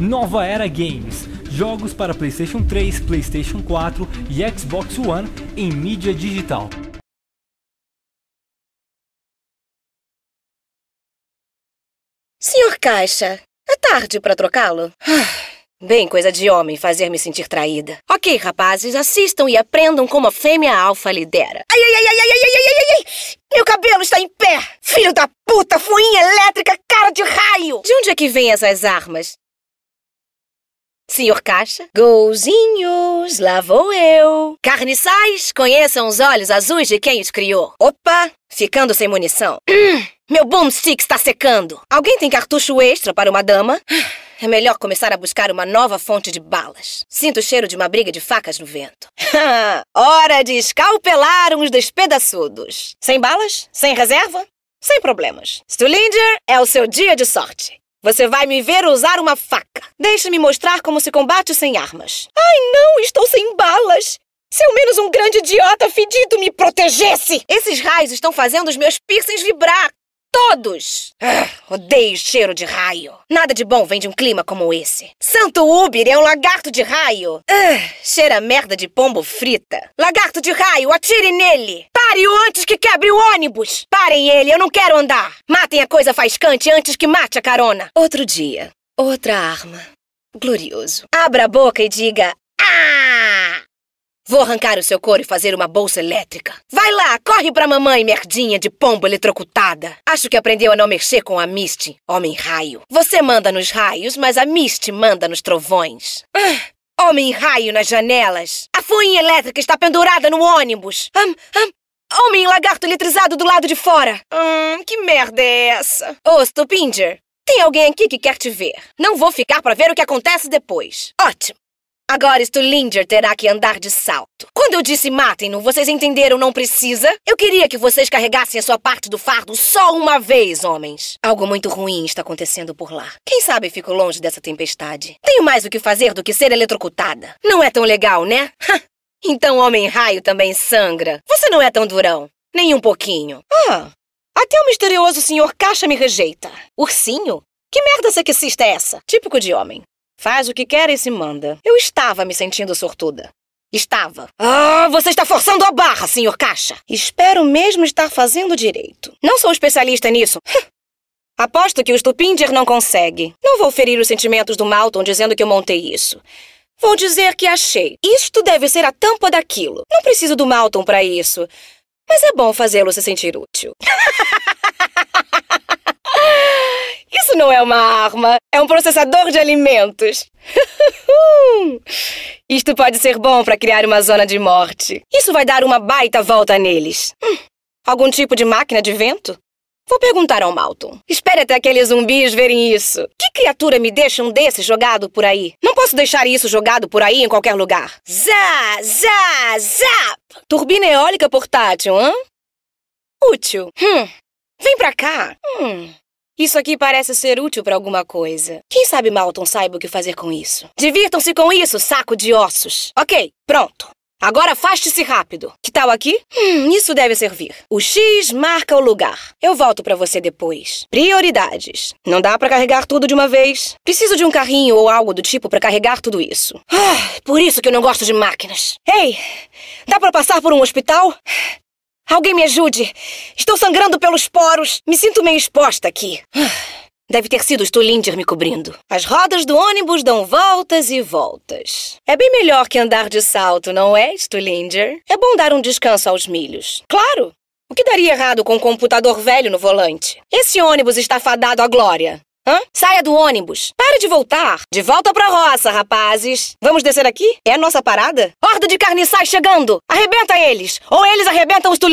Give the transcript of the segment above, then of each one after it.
Nova Era Games, jogos para PlayStation 3, PlayStation 4 e Xbox One em mídia digital. Senhor Caixa, é tarde para trocá-lo? Ah, bem, coisa de homem fazer me sentir traída. Ok, rapazes, assistam e aprendam como a fêmea alfa lidera. Ai, ai, ai, ai, ai, ai, ai, ai, ai! Meu cabelo está em pé! Filho da puta, fuinha elétrica, cara de raio! De onde é que vem essas armas? Senhor Caixa, golzinhos, lá vou eu. Carniçais, conheçam os olhos azuis de quem os criou. Opa, ficando sem munição. Hum, meu boomstick está secando. Alguém tem cartucho extra para uma dama? É melhor começar a buscar uma nova fonte de balas. Sinto o cheiro de uma briga de facas no vento. Hora de escalpelar uns despedaçudos. Sem balas? Sem reserva? Sem problemas. Stulinger é o seu dia de sorte. Você vai me ver usar uma faca. Deixe-me mostrar como se combate sem armas. Ai, não, estou sem balas. Se ao menos um grande idiota fedido me protegesse! Esses raios estão fazendo os meus piercings vibrar. Todos! Ah, odeio cheiro de raio. Nada de bom vem de um clima como esse. Santo Uber é um lagarto de raio. Ah, cheira merda de pombo frita. Lagarto de raio, atire nele! Pare-o antes que quebre o ônibus! Parem ele, eu não quero andar! Matem a coisa faiscante antes que mate a carona. Outro dia, outra arma. Glorioso. Abra a boca e diga... Ah! Vou arrancar o seu couro e fazer uma bolsa elétrica. Vai lá, corre pra mamãe, merdinha de pombo eletrocutada. Acho que aprendeu a não mexer com a Misty, homem raio. Você manda nos raios, mas a Misty manda nos trovões. Ah. Homem raio nas janelas. A fuinha elétrica está pendurada no ônibus. Hum, hum. Homem lagarto eletrizado do lado de fora. Hum, que merda é essa? Ô, Stupinger, tem alguém aqui que quer te ver. Não vou ficar para ver o que acontece depois. Ótimo. Agora Stulinger terá que andar de salto. Quando eu disse matem-no, vocês entenderam não precisa? Eu queria que vocês carregassem a sua parte do fardo só uma vez, homens. Algo muito ruim está acontecendo por lá. Quem sabe fico longe dessa tempestade. Tenho mais o que fazer do que ser eletrocutada. Não é tão legal, né? então Homem-Raio também sangra. Você não é tão durão. Nem um pouquinho. Ah, até o misterioso senhor Caixa me rejeita. Ursinho? Que merda sexista é essa? Típico de homem. Faz o que quer e se manda. Eu estava me sentindo sortuda. Estava. Ah, você está forçando a barra, senhor Caixa. Espero mesmo estar fazendo direito. Não sou especialista nisso. Hum. Aposto que o Stupinder não consegue. Não vou ferir os sentimentos do Malton dizendo que eu montei isso. Vou dizer que achei. Isto deve ser a tampa daquilo. Não preciso do Malton para isso. Mas é bom fazê-lo se sentir útil. não é uma arma, é um processador de alimentos. Isto pode ser bom para criar uma zona de morte. Isso vai dar uma baita volta neles. Hum, algum tipo de máquina de vento? Vou perguntar ao Malton. Espere até aqueles zumbis verem isso. Que criatura me deixa um desses jogado por aí? Não posso deixar isso jogado por aí em qualquer lugar. Zá, zá, zap! Turbina eólica portátil, hã? Útil. Hum. Vem pra cá. Hum. Isso aqui parece ser útil para alguma coisa. Quem sabe Malton saiba o que fazer com isso. Divirtam-se com isso, saco de ossos. Ok, pronto. Agora afaste-se rápido. Que tal aqui? Hum, isso deve servir. O X marca o lugar. Eu volto para você depois. Prioridades. Não dá para carregar tudo de uma vez. Preciso de um carrinho ou algo do tipo para carregar tudo isso. Ah, por isso que eu não gosto de máquinas. Ei, dá para passar por um hospital? Alguém me ajude! Estou sangrando pelos poros! Me sinto meio exposta aqui. Deve ter sido o Stulinder me cobrindo. As rodas do ônibus dão voltas e voltas. É bem melhor que andar de salto, não é, Stulinder? É bom dar um descanso aos milhos. Claro! O que daria errado com um computador velho no volante? Esse ônibus está fadado à glória. Hã? Saia do ônibus. Pare de voltar. De volta pra roça, rapazes. Vamos descer aqui? É a nossa parada? Horda de carniçais chegando! Arrebenta eles! Ou eles arrebentam os do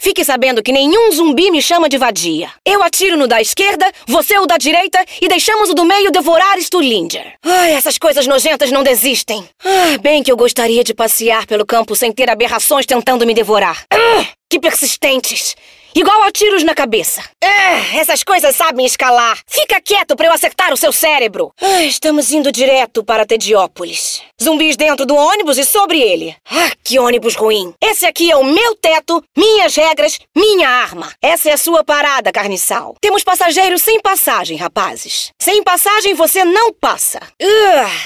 Fique sabendo que nenhum zumbi me chama de vadia. Eu atiro no da esquerda, você o da direita e deixamos o do meio devorar Stulinger. Ai, essas coisas nojentas não desistem. Ah, bem que eu gostaria de passear pelo campo sem ter aberrações tentando me devorar. Ah, que persistentes! Igual a tiros na cabeça. Ah, essas coisas sabem escalar. Fica quieto para eu acertar o seu cérebro. Ah, estamos indo direto para Tediópolis. Zumbis dentro do ônibus e sobre ele. Ah, que ônibus ruim. Esse aqui é o meu teto, minhas regras, minha arma. Essa é a sua parada, carniçal. Temos passageiros sem passagem, rapazes. Sem passagem você não passa.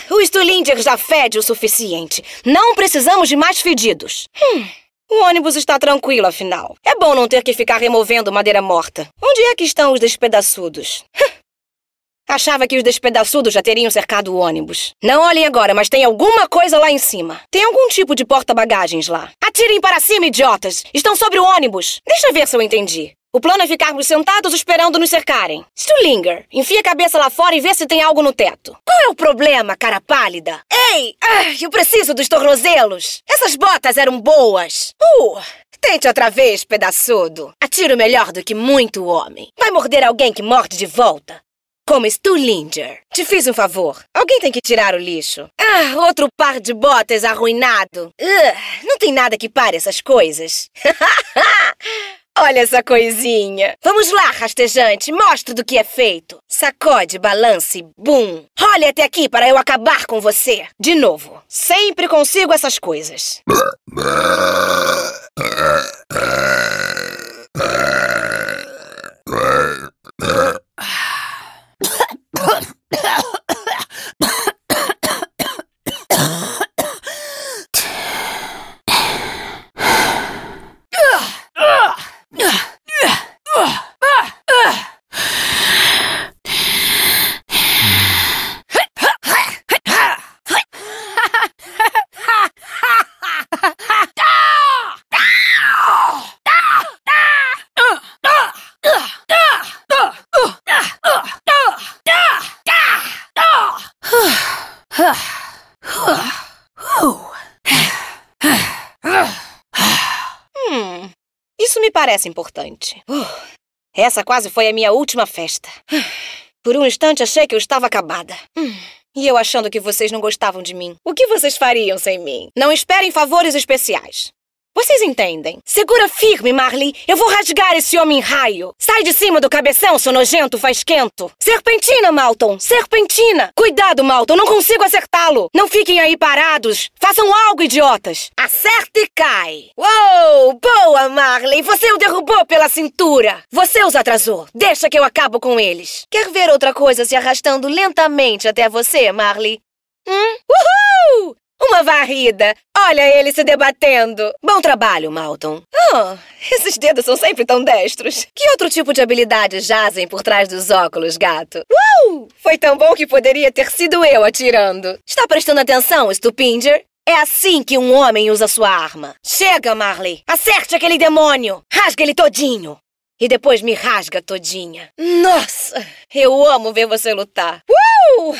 Uh, o Stulinder já fede o suficiente. Não precisamos de mais fedidos. Hum. O ônibus está tranquilo, afinal. É bom não ter que ficar removendo madeira morta. Onde é que estão os despedaçudos? Achava que os despedaçudos já teriam cercado o ônibus. Não olhem agora, mas tem alguma coisa lá em cima. Tem algum tipo de porta-bagagens lá. Atirem para cima, idiotas! Estão sobre o ônibus! Deixa ver se eu entendi. O plano é ficarmos sentados esperando nos cercarem. Stulinger, enfia a cabeça lá fora e vê se tem algo no teto. Qual é o problema, cara pálida? Ei, ah, eu preciso dos tornozelos. Essas botas eram boas. Uh, tente outra vez, pedaçudo. Atiro melhor do que muito homem. Vai morder alguém que morde de volta. Como Stulinger. Te fiz um favor. Alguém tem que tirar o lixo. Ah, outro par de botas arruinado. Uh, não tem nada que pare essas coisas. Olha essa coisinha. Vamos lá, rastejante, mostra do que é feito. Sacode, balance bum. Role até aqui para eu acabar com você. De novo, sempre consigo essas coisas. Isso me parece importante. Uh, essa quase foi a minha última festa. Por um instante achei que eu estava acabada. Hum. E eu achando que vocês não gostavam de mim. O que vocês fariam sem mim? Não esperem favores especiais. Vocês entendem? Segura firme, Marley. Eu vou rasgar esse homem em raio. Sai de cima do cabeção, seu nojento faz quento. Serpentina, Malton! Serpentina! Cuidado, Malton, não consigo acertá-lo. Não fiquem aí parados. Façam algo, idiotas. Acerta e cai. Uou! Boa, Marley. Você o derrubou pela cintura. Você os atrasou. Deixa que eu acabo com eles. Quer ver outra coisa se arrastando lentamente até você, Marley? Hum? Uhul! Uma varrida! Olha ele se debatendo! Bom trabalho, Malton. Oh, esses dedos são sempre tão destros. Que outro tipo de habilidades jazem por trás dos óculos, gato? Uau! Foi tão bom que poderia ter sido eu atirando. Está prestando atenção, Stupinder? É assim que um homem usa sua arma. Chega, Marley! Acerte aquele demônio! Rasga ele todinho! E depois me rasga todinha. Nossa! Eu amo ver você lutar. Uh!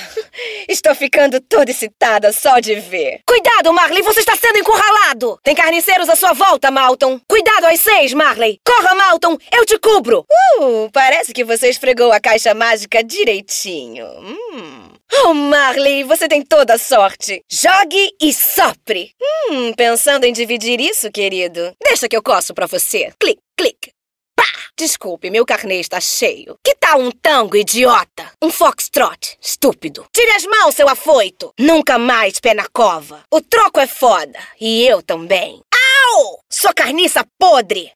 Estou ficando toda excitada só de ver. Cuidado, Marley, você está sendo encurralado! Tem carniceiros à sua volta, Malton. Cuidado às seis, Marley. Corra, Malton, eu te cubro. Uh, parece que você esfregou a caixa mágica direitinho. Hum. Oh, Marley, você tem toda a sorte. Jogue e sopre. Hum, pensando em dividir isso, querido? Deixa que eu coço para você. Clique, clique. Desculpe, meu carnê está cheio. Que tal um tango, idiota? Um foxtrot, estúpido. Tire as mãos, seu afoito! Nunca mais pé na cova. O troco é foda. E eu também. Au! Sua carniça podre!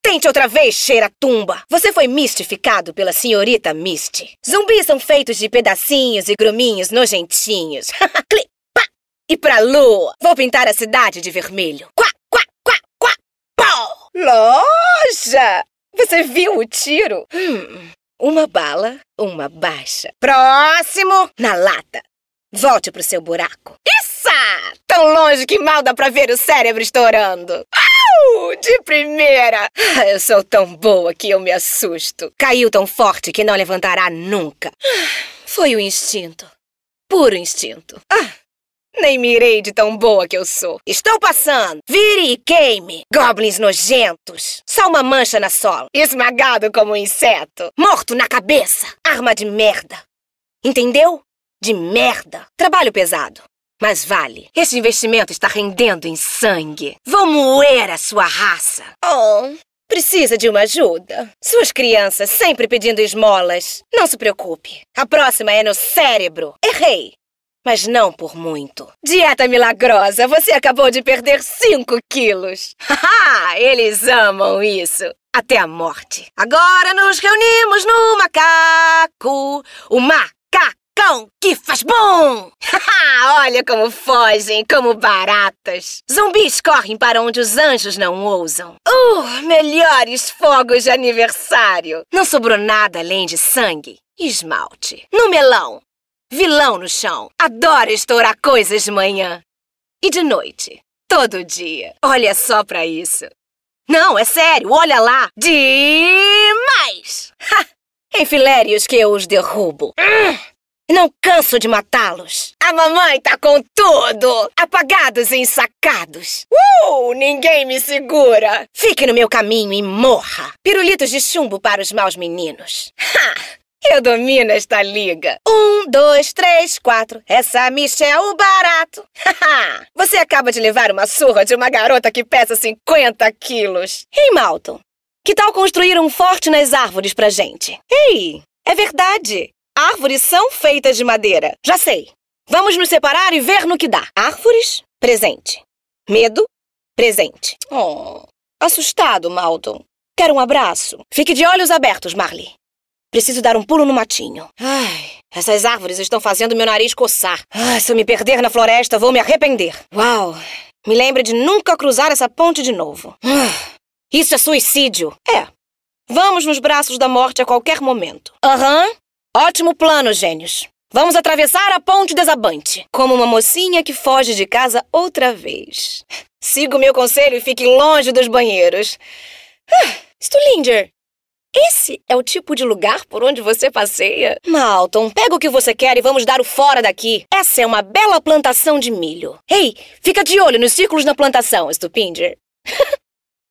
Tente outra vez, cheira tumba. Você foi mistificado pela senhorita Misty. Zumbis são feitos de pedacinhos e gruminhos nojentinhos. Clip, pá! E pra lua, vou pintar a cidade de vermelho. Quá, quá, quá, quá, pau! Loja! Você viu o tiro? Hum, uma bala, uma baixa. Próximo! Na lata. Volte pro seu buraco. Isso! Tão longe que mal dá pra ver o cérebro estourando. Au! De primeira! Ah, eu sou tão boa que eu me assusto. Caiu tão forte que não levantará nunca. Ah. Foi o instinto. Puro instinto. Ah! Nem mirei de tão boa que eu sou. Estou passando. Vire e queime. Goblins nojentos. Só uma mancha na sola. Esmagado como um inseto. Morto na cabeça. Arma de merda. Entendeu? De merda. Trabalho pesado. Mas vale. Esse investimento está rendendo em sangue. Vou moer a sua raça. Oh, Precisa de uma ajuda. Suas crianças sempre pedindo esmolas. Não se preocupe. A próxima é no cérebro. Errei mas não por muito. Dieta milagrosa! Você acabou de perder 5 quilos! Haha! Eles amam isso! Até a morte. Agora nos reunimos no macaco. O macacão que faz bom! Olha como fogem, como baratas. Zumbis correm para onde os anjos não ousam. Uh, melhores fogos de aniversário. Não sobrou nada além de sangue. Esmalte. No melão, vilão no chão. Adoro estourar coisas de manhã. E de noite. Todo dia. Olha só pra isso. Não, é sério, olha lá. Demais! Ha! que eu os derrubo. Não canso de matá-los. A mamãe tá com tudo! Apagados e ensacados. Uh! Ninguém me segura! Fique no meu caminho e morra! Pirulitos de chumbo para os maus meninos. Ha! Eu domino esta liga. Um, dois, três, quatro. Essa Michelle é Barato. Você acaba de levar uma surra de uma garota que pesa 50 quilos. Ei, Malton, que tal construir um forte nas árvores pra gente? Ei, é verdade. Árvores são feitas de madeira. Já sei. Vamos nos separar e ver no que dá. Árvores, presente. Medo, presente. Oh, assustado, Malton. Quero um abraço? Fique de olhos abertos, Marley. Preciso dar um pulo no matinho. Ai, essas árvores estão fazendo meu nariz coçar. Ai, ah, se eu me perder na floresta, vou me arrepender. Uau! Me lembre de nunca cruzar essa ponte de novo. Ah, isso é suicídio. É. Vamos nos braços da morte a qualquer momento. Aham. Uhum. Ótimo plano, gênios. Vamos atravessar a ponte desabante, como uma mocinha que foge de casa outra vez. Siga o meu conselho e fique longe dos banheiros. Ah, Stulinger, esse é o tipo de lugar por onde você passeia? Malton, pega o que você quer e vamos dar o fora daqui. Essa é uma bela plantação de milho. Ei, fica de olho nos círculos na plantação, Stupinder.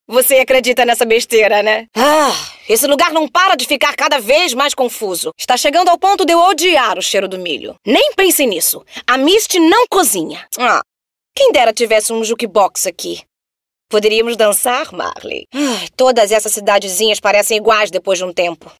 Você acredita nessa besteira, né? Ah, esse lugar não para de ficar cada vez mais confuso. Está chegando ao ponto de eu odiar o cheiro do milho. Nem pense nisso. A Misty não cozinha. Ah, quem dera tivesse um jukebox aqui. Poderíamos dançar, Marley. Ah, todas essas cidadezinhas parecem iguais depois de um tempo.